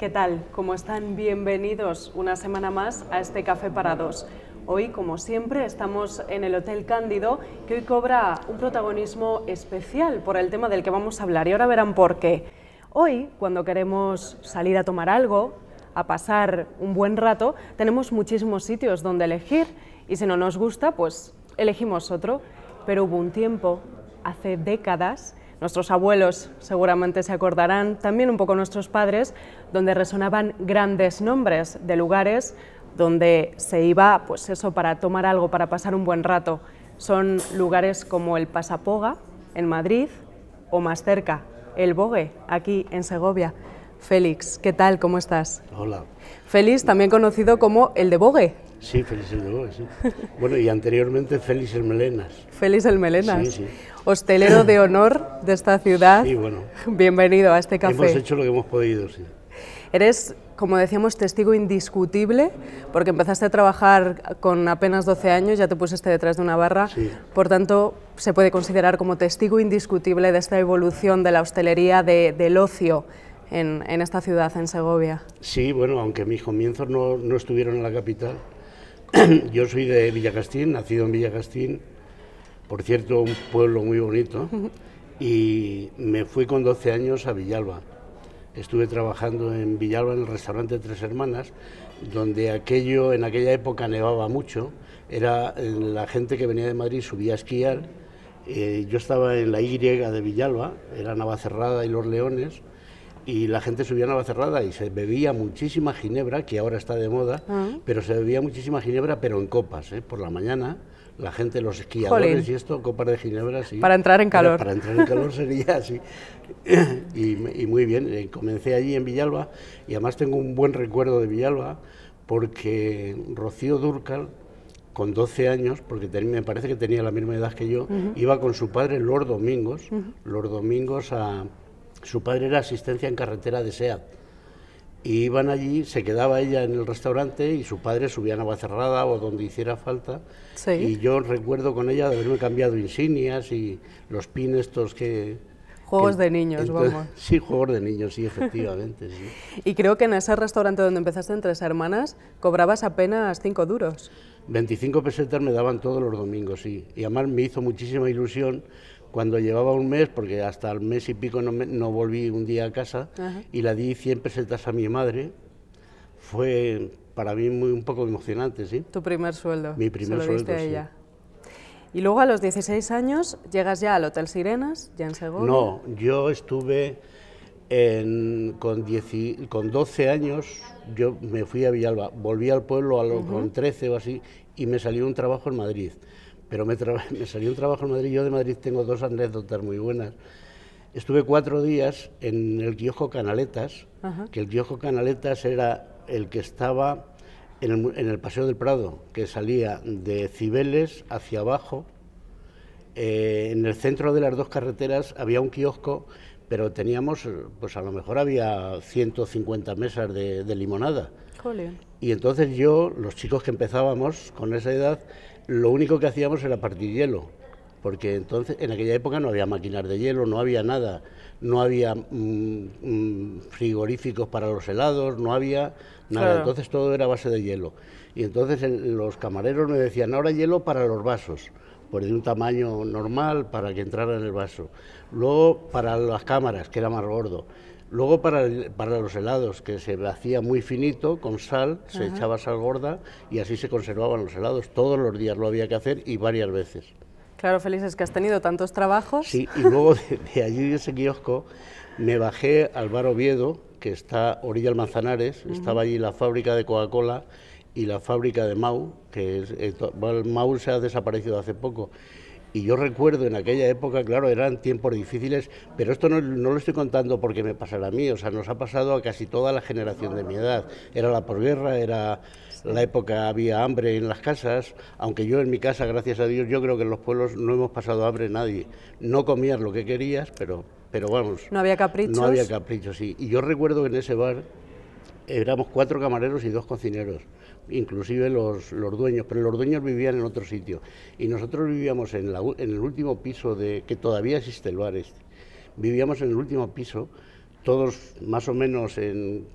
¿Qué tal? ¿Cómo están? Bienvenidos una semana más a este Café para Dos. Hoy, como siempre, estamos en el Hotel Cándido, que hoy cobra un protagonismo especial por el tema del que vamos a hablar y ahora verán por qué. Hoy, cuando queremos salir a tomar algo, a pasar un buen rato, tenemos muchísimos sitios donde elegir y si no nos gusta, pues elegimos otro. Pero hubo un tiempo, hace décadas, Nuestros abuelos seguramente se acordarán, también un poco nuestros padres, donde resonaban grandes nombres de lugares donde se iba, pues eso, para tomar algo, para pasar un buen rato. Son lugares como el Pasapoga, en Madrid, o más cerca, el Bogue, aquí en Segovia. Félix, ¿qué tal? ¿Cómo estás? Hola. Félix, también conocido como el de Bogue. Sí, feliz el de Bueno, y anteriormente Félix el Melenas. Félix el Melenas. Sí, sí. Hostelero de honor de esta ciudad. Sí, bueno. Bienvenido a este café. Hemos hecho lo que hemos podido, sí. Eres, como decíamos, testigo indiscutible, porque empezaste a trabajar con apenas 12 años, ya te pusiste detrás de una barra, por tanto, se puede considerar como testigo indiscutible de esta evolución de la hostelería, de, del ocio en, esta ciudad, en Segovia. Sí, bueno, aunque mis comienzos no estuvieron en la capital, Yo soy de Villagastín, nacido en Villagastín, por cierto, un pueblo muy bonito, y me fui con 12 años a Villalba. Estuve trabajando en Villalba en el restaurante Tres Hermanas, donde aquello en aquella época nevaba mucho, era eh, la gente que venía de Madrid subía a esquiar. Eh, yo estaba en la Y de Villalba, era Navacerrada y Los Leones, y la gente subía a Cerrada y se bebía muchísima ginebra, que ahora está de moda, ah. pero se bebía muchísima ginebra, pero en copas, ¿eh? por la mañana. La gente, los esquiadores y esto, copas de ginebra, sí. Para entrar en calor. Para, entrar en calor sería así. Y, muy bien, eh, comencé allí en Villalba y además tengo un buen recuerdo de Villalba porque Rocío Durcal, con 12 años, porque me parece que tenía la misma edad que yo, iba con su padre, los Domingos, los Domingos a su padre era asistencia en carretera de SEAT. Y iban allí, se quedaba ella en el restaurante y su padre subía a Cerrada o donde hiciera falta. Y yo recuerdo con ella de haberme cambiado insignias y los pines estos que, Juegos de niños, vamos. Sí, juegos de niños, sí, efectivamente. y creo que en ese restaurante donde empezaste en Tres Hermanas cobrabas apenas cinco duros. 25 pesetas me daban todos los domingos, sí. Y además me hizo muchísima ilusión cuando llevaba un mes, porque hasta el mes y pico no, volví un día a casa, y la di 100 pesetas a mi madre, fue para mí muy, un poco emocionante, ¿sí? Tu primer sueldo. Mi primer sueldo, diste ella. Y luego a los 16 años llegas ya al Hotel Sirenas, ya en Segovia. No, yo estuve con, con 12 años, yo me fui a Villalba, volví al pueblo a los con 13 o así, y me salió un trabajo en Madrid pero me, salió un trabajo en Madrid. Yo de Madrid tengo dos anécdotas muy buenas. Estuve cuatro días en el kiosco Canaletas, que el kiosco Canaletas era el que estaba en el, Paseo del Prado, que salía de Cibeles hacia abajo. Eh, en el centro de las dos carreteras había un kiosco, pero teníamos, pues a lo mejor había 150 mesas de, limonada. Y entonces yo, los chicos que empezábamos con esa edad, lo único que hacíamos era partir hielo, porque entonces en aquella época no había máquinas de hielo, no había nada, no había mm, mm, frigoríficos para los helados, no había nada, entonces todo era base de hielo. Y entonces los camareros me decían, ahora hielo para los vasos, pues de un tamaño normal para que entrara en el vaso. Luego para las cámaras, que era más gordo. Luego para, los helados, que se hacía muy finito, con sal, se echaba sal gorda y así se conservaban los helados. Todos los días lo había que hacer y varias veces. Claro, Felices, que has tenido tantos trabajos. Sí, y luego de, allí, de ese kiosco, me bajé al bar Oviedo, que está orilla del Manzanares, estaba allí la fábrica de Coca-Cola y la fábrica de Mau, que es, eh, Mau se ha desaparecido hace poco, y yo recuerdo en aquella época, claro, eran tiempos difíciles, pero esto no, lo estoy contando porque me pasará a mí, o sea, nos ha pasado a casi toda la generación de mi edad. Era la posguerra, era la época, había hambre en las casas, aunque yo en mi casa, gracias a Dios, yo creo que en los pueblos no hemos pasado hambre nadie. No comías lo que querías, pero, pero vamos. No había caprichos. No había caprichos, sí. Y yo recuerdo que en ese bar éramos cuatro camareros y dos cocineros inclusive los, los, dueños, pero los dueños vivían en otro sitio. Y nosotros vivíamos en, la, en el último piso de, que todavía existe el bar este, vivíamos en el último piso, todos más o menos en,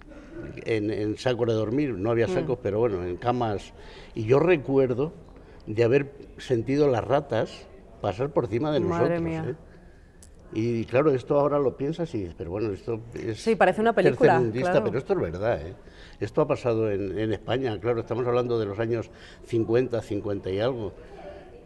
en, sacos de dormir, no había mm. sacos, pero bueno, en camas. Y yo recuerdo de haber sentido las ratas pasar por encima de nosotros. ¿eh? Y claro, esto ahora lo piensas y pero bueno, esto es. Sí, parece una película. Pero esto es verdad, ¿eh? Esto ha pasado en, España, claro, estamos hablando de los años 50, 50 y algo.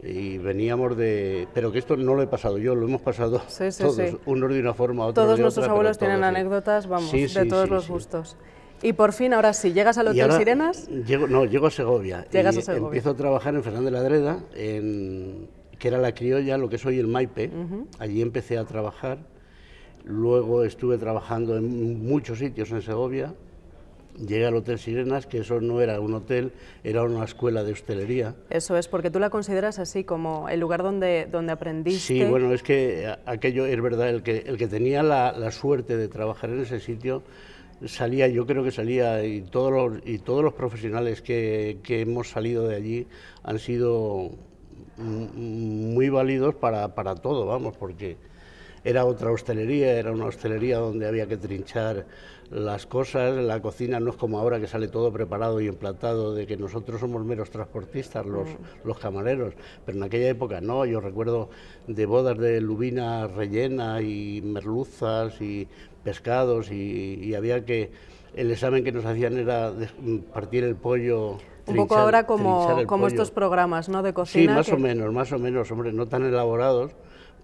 Y veníamos de. Pero que esto no lo he pasado yo, lo hemos pasado todos, unos de una forma, otros todos nuestros abuelos tienen anécdotas, vamos, de todos los gustos. Y por fin, ahora sí, ¿llegas al Hotel Sirenas? Llego, no, llego a Segovia. Llegas a Segovia. Empiezo a trabajar en Fernández de la Dreda, en que era la criolla, lo que soy el Maipe. Allí empecé a trabajar. Luego estuve trabajando en muchos sitios en Segovia. Llegué al Hotel Sirenas, que eso no era un hotel, era una escuela de hostelería. Eso es, porque tú la consideras así como el lugar donde, donde aprendiste. Sí, bueno, es que aquello es verdad, el que, el que tenía la, suerte de trabajar en ese sitio salía, yo creo que salía, y todos los, y todos los profesionales que, que hemos salido de allí han sido muy válidos para, para todo, vamos, porque era otra hostelería, era una hostelería donde había que trinchar las cosas, la cocina no es como ahora que sale todo preparado y emplatado, de que nosotros somos meros transportistas, los, los camareros, pero en aquella época no, yo recuerdo de bodas de lubina rellena y merluzas y pescados y, y había que, el examen que nos hacían era partir el pollo un poco ahora como, como estos programas ¿no? de cocina. Sí, más o menos, más o menos, hombre, no tan elaborados,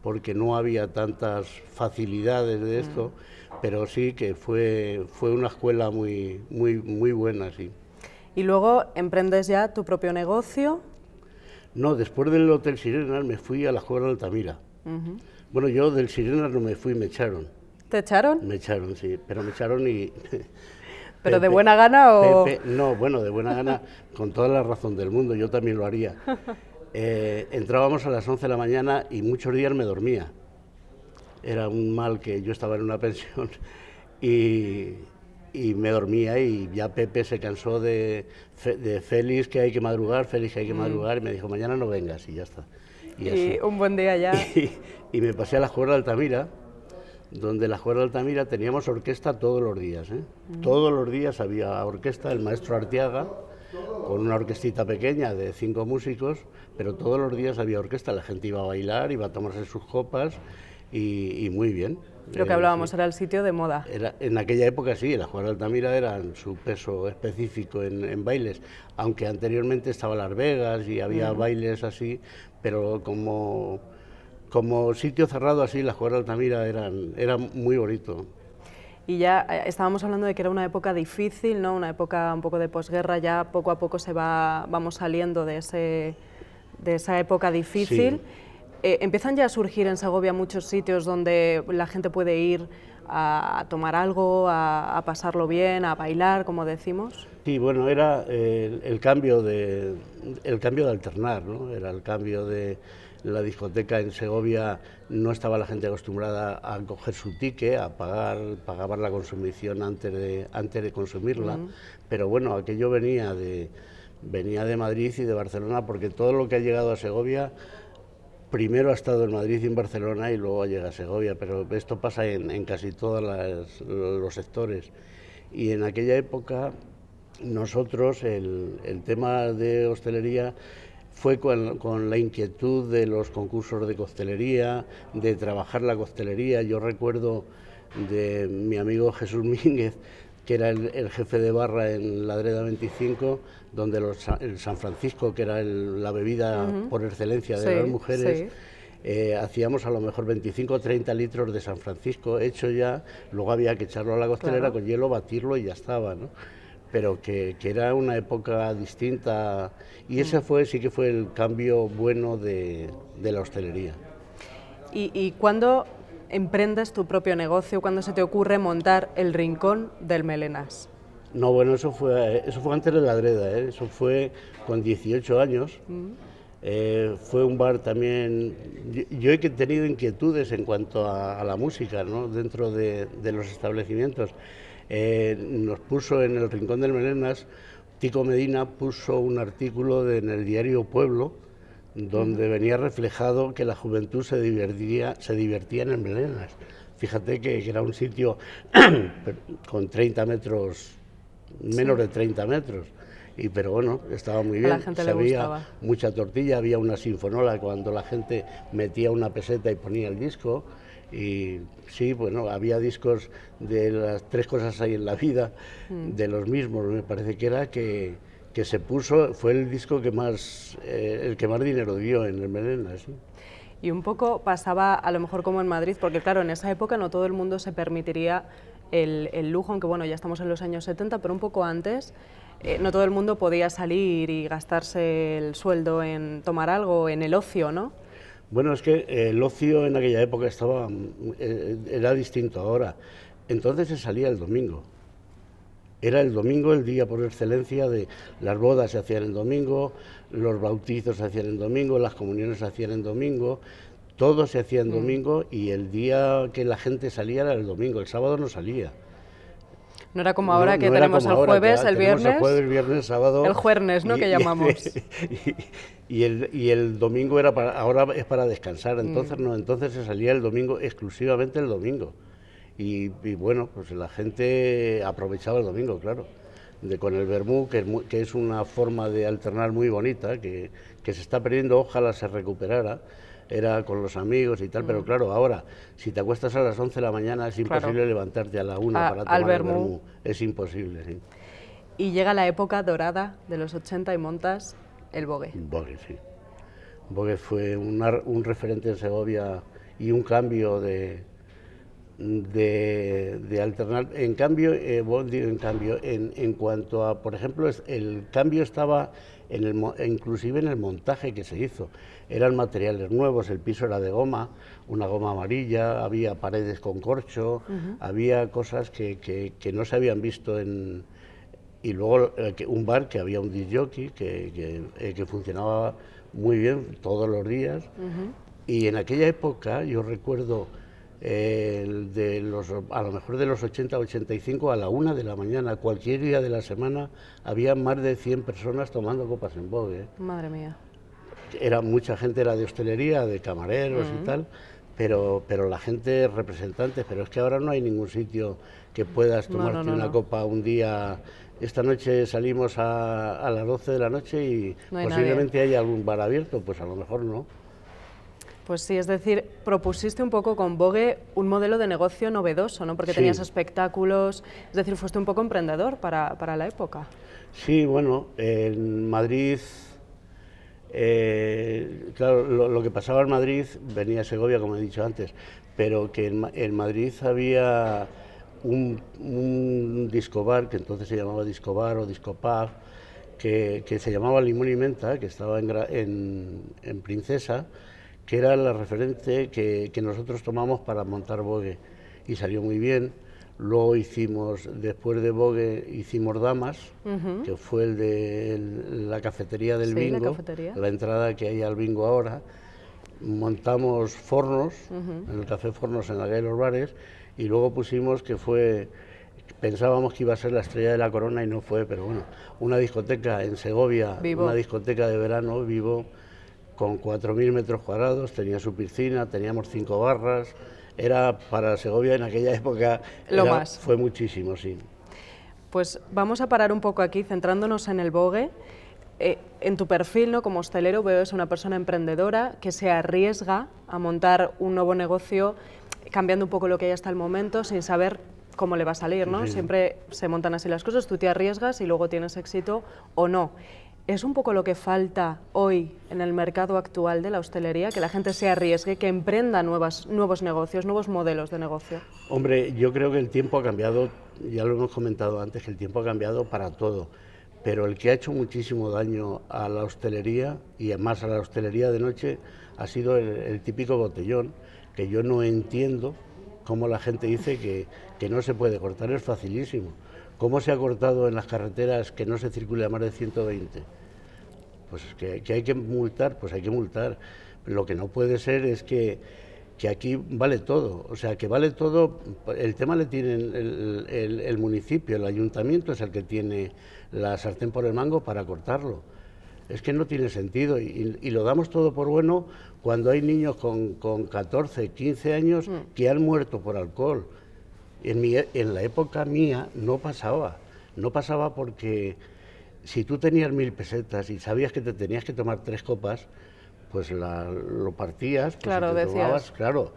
porque no había tantas facilidades de esto, mm. pero sí que fue, fue una escuela muy, muy, muy buena, sí. Y luego emprendes ya tu propio negocio. No, después del Hotel Sirena me fui a la Escuela Altamira. Bueno, yo del Sirena no me fui, me echaron. ¿Te echaron? Me echaron, sí, pero me echaron y ¿Pero de buena gana o...? no, bueno, de buena gana, con toda la razón del mundo, yo también lo haría. Eh, entrábamos a las 11 de la mañana y muchos días me dormía. Era un mal que yo estaba en una pensión y, y me dormía y ya Pepe se cansó de, de Félix que hay que madrugar, Félix que hay que mm. madrugar y me dijo mañana no vengas y ya está. Y, un buen día ya. Y, me pasé a la escuela de Altamira donde la Escuela de Altamira teníamos orquesta todos los días. ¿eh? Mm. Todos los días había orquesta, el maestro Arteaga, con una orquestita pequeña de cinco músicos, pero todos los días había orquesta, la gente iba a bailar, iba a tomarse sus copas y, muy bien. creo que eh, hablábamos era el sitio de moda. Era, en aquella época sí, la Juana de Altamira era su peso específico en, bailes, aunque anteriormente estaba Las Vegas y había bailes así, pero como como sitio cerrado así, la cuadras de Altamira eran, muy bonito. Y ya eh, estábamos hablando de que era una época difícil, ¿no? una época un poco de posguerra, ya poco a poco se va, vamos saliendo de, ese, de esa época difícil. Eh, empiezan ya a surgir en Segovia muchos sitios donde la gente puede ir a tomar algo, a, pasarlo bien, a bailar, como decimos. Sí, bueno, era el, el cambio, de, el cambio de alternar, ¿no? era el cambio de la discoteca en Segovia no estaba la gente acostumbrada a coger su tique... a pagar, pagaban la consumición antes de, antes de consumirla, pero bueno, aquello venía de, venía de Madrid y de Barcelona, porque todo lo que ha llegado a Segovia primero ha estado en Madrid y en Barcelona y luego llega a Segovia, pero esto pasa en, casi todos los sectores. Y en aquella época nosotros el, el tema de hostelería fue con, la inquietud de los concursos de costelería, de trabajar la costelería. Yo recuerdo de mi amigo Jesús Mínguez, que era el, jefe de barra en Ladreda 25, donde los, el San Francisco, que era la bebida por excelencia de las mujeres, eh, hacíamos a lo mejor 25 o 30 litros de San Francisco hecho ya, luego había que echarlo a la costelera con hielo, batirlo y ya estaba, ¿no? pero que, que, era una época distinta y ese fue, sí que fue el cambio bueno de, de la hostelería. ¿Y, y cuándo emprendes tu propio negocio? ¿Cuándo se te ocurre montar el rincón del Melenas? No, bueno, eso fue, eso fue antes de la Dreda, ¿eh? eso fue con 18 años. Mm. Eh, fue un bar también. Yo, he tenido inquietudes en cuanto a, a la música ¿no? dentro de, de los establecimientos. Eh, nos puso en el Rincón del Melenas, Tico Medina puso un artículo en el diario Pueblo, donde venía reflejado que la juventud se divertía, se en el Melenas, Fíjate que, era un sitio con 30 metros, menos de 30 metros y pero bueno, estaba muy bien. había mucha tortilla, había una sinfonola cuando la gente metía una peseta y ponía el disco. Y sí, bueno, había discos de las tres cosas ahí en la vida, mm. de los mismos, me parece que era que, se puso, fue el disco que más, eh, el que más dinero dio en el Merena, Y un poco pasaba a lo mejor como en Madrid, porque claro, en esa época no todo el mundo se permitiría el, lujo, aunque bueno, ya estamos en los años 70, pero un poco antes, eh, no todo el mundo podía salir y gastarse el sueldo en tomar algo, en el ocio, ¿no? Bueno, es que eh, el ocio en aquella época estaba mm, eh, era distinto ahora. Entonces se salía el domingo. Era el domingo el día por excelencia de las bodas se hacían el domingo, los bautizos se hacían el domingo, las comuniones se hacían el domingo, todo se hacía en mm. domingo y el día que la gente salía era el domingo, el sábado no salía. No era como ahora que tenemos el jueves, el viernes. El jueves, viernes, sábado. El jueves, ¿no? que llamamos. Y, el, y, el, domingo era para, ahora es para descansar. Entonces mm. no, entonces se salía el domingo exclusivamente el domingo. Y, bueno, pues la gente aprovechaba el domingo, claro. De, con el vermú, que, que es, una forma de alternar muy bonita, que, que se está perdiendo, ojalá se recuperara era con los amigos y tal, pero mm. claro, ahora, si te acuestas a las 11 de la mañana es imposible levantarte a la 1 para tomar el vermú. Es imposible, sí. Y llega la época dorada de los 80 y montas el bogue. Bogue, sí. Bogue fue un referente en Segovia y un cambio de, de, alternar. En cambio, eh, en, cambio en, en, cuanto a, por ejemplo, el cambio estaba inclusive en el montaje que se hizo. Eran materiales nuevos, el piso era de goma, una goma amarilla, había paredes con corcho, había cosas que, no se habían visto en... Y luego eh, un bar que había un disjockey que, que, eh, funcionaba muy bien todos los días. Y en aquella época yo recuerdo de los, a lo mejor de los 80 85 a la una de la mañana, cualquier día de la semana, había más de 100 personas tomando copas en Bogue, ¿eh? Madre mía. Era mucha gente, era de hostelería, de camareros y tal, pero, pero la gente representante, pero es que ahora no hay ningún sitio que puedas tomarte una copa un día esta noche salimos a, las 12 de la noche y posiblemente haya algún bar abierto, pues a lo mejor no. Pues sí, es decir, propusiste un poco con Vogue un modelo de negocio novedoso, ¿no? Porque tenías espectáculos, es decir, fuiste un poco emprendedor para, para la época. Sí, bueno, en Madrid, eh, claro, lo, que pasaba en Madrid venía a Segovia, como he dicho antes, pero que en, Madrid había un, disco discobar, que entonces se llamaba discobar o Disco que, que se llamaba Limón y Menta, que estaba en Princesa, que era la referente que, nosotros tomamos para montar Vogue y salió muy bien. Luego hicimos, después de Vogue, hicimos Damas, que fue el de la cafetería del bingo, la, entrada que hay al bingo ahora. Montamos Fornos, en el Café Fornos en la calle los Bares, y luego pusimos que fue, pensábamos que iba a ser la estrella de la corona y no fue, pero bueno, una discoteca en Segovia, una discoteca de verano, vivo, con 4.000 metros cuadrados, tenía su piscina, teníamos cinco barras, era para Segovia en aquella época, Lo más. fue muchísimo, sí. Pues vamos a parar un poco aquí, centrándonos en el bogue. Eh, en tu perfil ¿no? como hostelero veo es una persona emprendedora que se arriesga a montar un nuevo negocio cambiando un poco lo que hay hasta el momento sin saber cómo le va a salir, ¿no? Siempre se montan así las cosas, tú te arriesgas y luego tienes éxito o no es un poco lo que falta hoy en el mercado actual de la hostelería, que la gente se arriesgue, que emprenda nuevos negocios, nuevos modelos de negocio. Hombre, yo creo que el tiempo ha cambiado, ya lo hemos comentado antes, que el tiempo ha cambiado para todo, pero el que ha hecho muchísimo daño a la hostelería y además a la hostelería de noche ha sido el, típico botellón, que yo no entiendo cómo la gente dice que no se puede cortar, es facilísimo ¿Cómo se ha cortado en las carreteras que no se circule a más de 120? Pues que, que hay que multar, pues hay que multar. Lo que no puede ser es que, que aquí vale todo, o sea, que vale todo, el tema le tiene el, municipio, el ayuntamiento es el que tiene la sartén por el mango para cortarlo. Es que no tiene sentido y, y lo damos todo por bueno cuando hay niños con, con 14, 15 años mm. que han muerto por alcohol. En, la época mía no pasaba, no pasaba porque si tú tenías mil pesetas y sabías que te tenías que tomar tres copas, pues lo partías, pues claro, te decías. Tomabas, claro.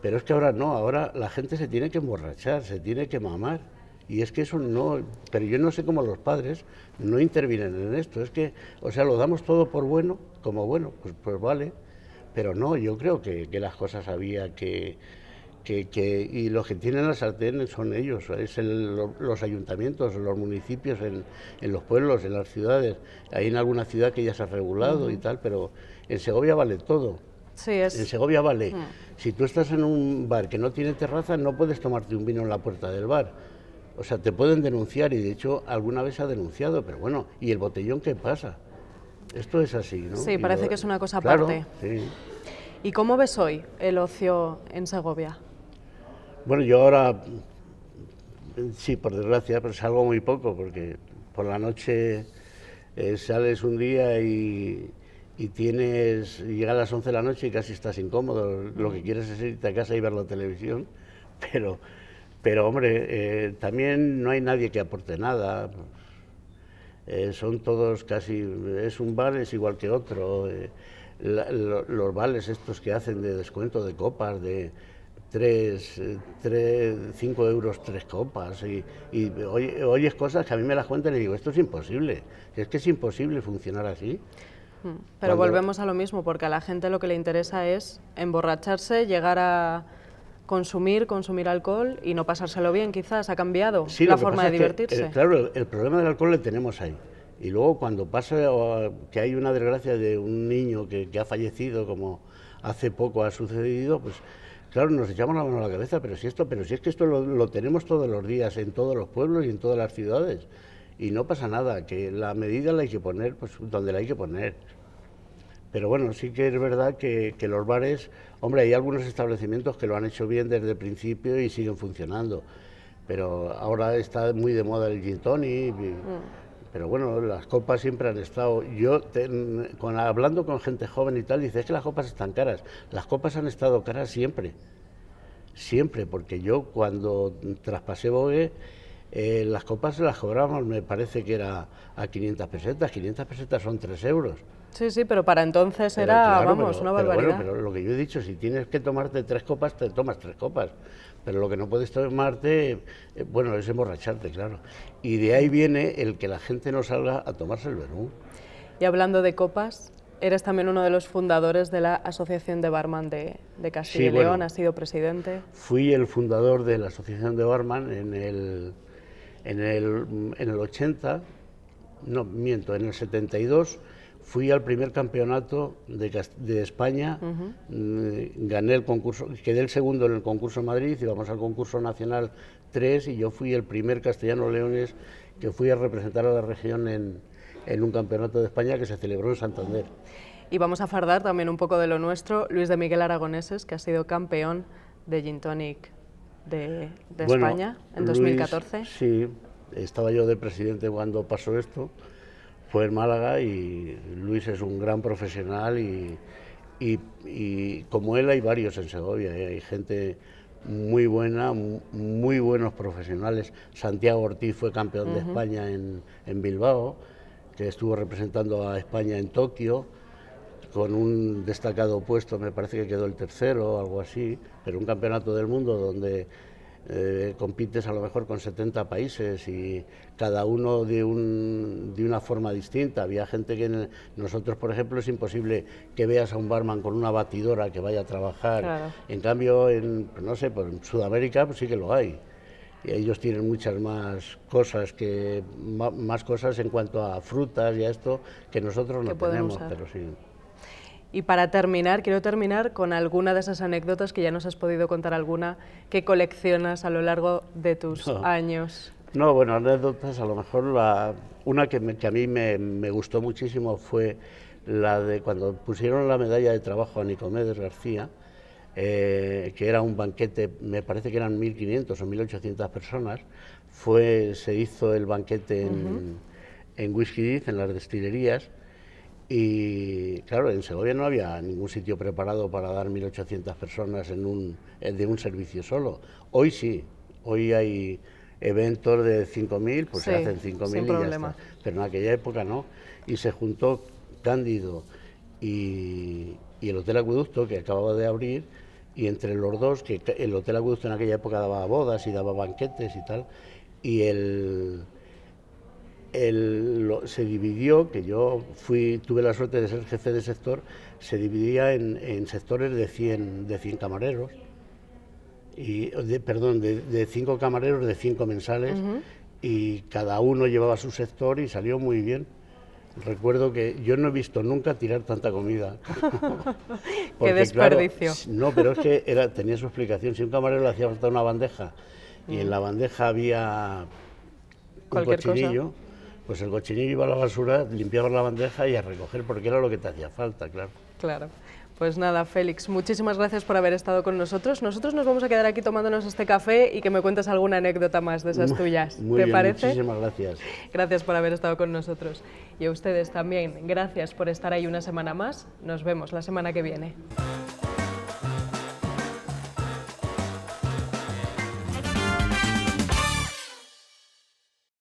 Pero es que ahora no, ahora la gente se tiene que emborrachar, se tiene que mamar. Y es que eso no, pero yo no sé cómo los padres no intervienen en esto. Es que, o sea, lo damos todo por bueno, como bueno, pues, pues vale. Pero no, yo creo que las cosas había que, que, que, y los que tienen la sartén son ellos, es el, los ayuntamientos, los municipios, en, en, los pueblos, en las ciudades. Hay en alguna ciudad que ya se ha regulado y tal, pero en Segovia vale todo. Sí, En Segovia vale. Si tú estás en un bar que no tiene terraza, no puedes tomarte un vino en la puerta del bar. O sea, te pueden denunciar y de hecho alguna vez ha denunciado, pero bueno, ¿y el botellón qué pasa? Esto es así, ¿no? Sí, parece que es una cosa aparte. ¿Y cómo ves hoy el ocio en Segovia? Bueno, yo ahora, sí, por desgracia, pero salgo muy poco porque por la noche eh, sales un día y, y tienes, llega a las 11 de la noche y casi estás incómodo. Lo que mm. quieres es irte a casa y ver la televisión, pero, pero hombre, eh, también no hay nadie que aporte nada. Eh, son todos casi, es un bar, es igual que otro. los vales estos que hacen de descuento de copas, de eh, tres, cinco euros tres copas y, y oyes cosas que a mí me las cuentan y digo, esto es imposible, es que es imposible funcionar así. Mm, pero volvemos a lo mismo, porque a la gente lo que le interesa es emborracharse, llegar a consumir, consumir alcohol y no pasárselo bien, quizás ha cambiado la forma de eh, divertirse. claro, el, problema del alcohol le tenemos ahí. Y luego cuando pasa que hay una desgracia de un niño que, que ha fallecido, como hace poco ha sucedido, pues Claro, nos echamos la mano a la cabeza, pero si esto, pero si es que esto lo, tenemos todos los días en todos los pueblos y en todas las ciudades y no pasa nada, que la medida la hay que poner pues, donde la hay que poner. Pero bueno, sí que es verdad que, los bares, hombre, hay algunos establecimientos que lo han hecho bien desde el principio y siguen funcionando. Pero ahora está muy de moda el gin y, mm. Pero bueno, las copas siempre han estado. Yo, con, hablando con gente joven y tal, dice: que las copas están caras. Las copas han estado caras siempre. Siempre, porque yo cuando traspasé Bogue. Eh, las copas las cobramos, me parece que era a 500 pesetas. 500 pesetas son 3 euros. Sí, sí, pero para entonces era, vamos, una barbaridad. Pero, lo que yo he dicho, si tienes que tomarte tres copas, te tomas tres copas pero lo que no puedes tomarte, eh, bueno, es emborracharte, claro. Y de ahí viene el que la gente no salga a tomarse el verú. Y hablando de copas, eres también uno de los fundadores de la Asociación de Barman de, de Castilla y León, has sido presidente. Fui el fundador de la Asociación de Barman en el, en el, en el 80, no, miento, en el 72 fui al primer campeonato de, España, eh, gané el concurso, quedé el segundo en el concurso Madrid, vamos al concurso nacional 3 y yo fui el primer castellano leones que fui a representar a la región en, en un campeonato de España que se celebró en Santander. Y vamos a fardar también un poco de lo nuestro, Luis de Miguel Aragoneses, que ha sido campeón de Gin Tonic de, España en 2014. sí, estaba yo de presidente cuando pasó esto fue en Málaga y Luis es un gran profesional y, como él hay varios en Segovia, ¿eh? hay gente muy buena, muy buenos profesionales. Santiago Ortiz fue campeón de España en, en, Bilbao, que estuvo representando a España en Tokio con un destacado puesto, me parece que quedó el tercero o algo así, pero un campeonato del mundo donde eh, compites a lo mejor con 70 países y cada uno de, un, de una forma distinta. Había gente que nosotros, por ejemplo, es imposible que veas a un barman con una batidora que vaya a trabajar. En cambio, en, pues no sé, Sudamérica pues sí que lo hay. Y ellos tienen muchas más cosas que más cosas en cuanto a frutas y a esto que nosotros no tenemos, pero sí. Y para terminar, quiero terminar con alguna de esas anécdotas que ya nos has podido contar alguna que coleccionas a lo largo de tus años. No, bueno, anécdotas, a lo mejor la, una que, a mí me, gustó muchísimo fue la de cuando pusieron la medalla de trabajo a Nicomedes García, eh, que era un banquete, me parece que eran 1.500 o 1.800 personas, fue, se hizo el banquete en, Whisky Whisky en las destilerías, y claro, en Segovia no había ningún sitio preparado para dar 1.800 personas en un, de un servicio solo. Hoy sí, hoy hay eventos de 5.000, pues se hacen 5.000 y Pero en aquella época no. Y se juntó Cándido y, y, el Hotel Acueducto, que acababa de abrir, y entre los dos, que el Hotel Acueducto en aquella época daba bodas y daba banquetes y tal, y el el, se dividió, que yo fui, tuve la suerte de ser jefe de sector, se dividía en, sectores de 100, de 100 camareros, y, perdón, de 5 camareros, de 5 mensales, y cada uno llevaba su sector y salió muy bien. Recuerdo que yo no he visto nunca tirar tanta comida. ¡Qué desperdicio! no, pero es que era, tenía su explicación. Si un camarero le hacía falta una bandeja y en la bandeja había un cochinillo, pues el cochinillo iba a la basura, limpiaba la bandeja y a recoger, porque era lo que te hacía falta, claro. Claro. Pues nada, Félix, muchísimas gracias por haber estado con nosotros. Nosotros nos vamos a quedar aquí tomándonos este café y que me cuentes alguna anécdota más de esas tuyas. Muy ¿Te bien, parece? Muchísimas gracias. Gracias por haber estado con nosotros. Y a ustedes también, gracias por estar ahí una semana más. Nos vemos la semana que viene.